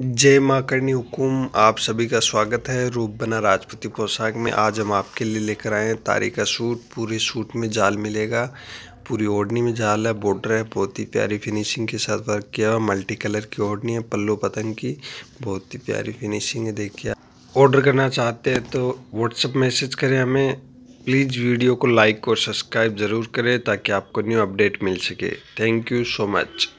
जय माँ करनी हुकुम आप सभी का स्वागत है रूप बना राजपति पोशाक में आज हम आपके लिए लेकर आए हैं तारी का सूट पूरे सूट में जाल मिलेगा पूरी ओढ़नी में जाल है बॉर्डर है बहुत ही प्यारी फिनिशिंग के साथ वर्क किया हुआ मल्टी कलर की ओढ़नी है पल्लो पतंग की बहुत ही प्यारी फिनिशिंग है देखिए ऑर्डर करना चाहते हैं तो व्हाट्सअप मैसेज करें हमें प्लीज़ वीडियो को लाइक और सब्सक्राइब ज़रूर करें ताकि आपको न्यू अपडेट मिल सके थैंक यू सो मच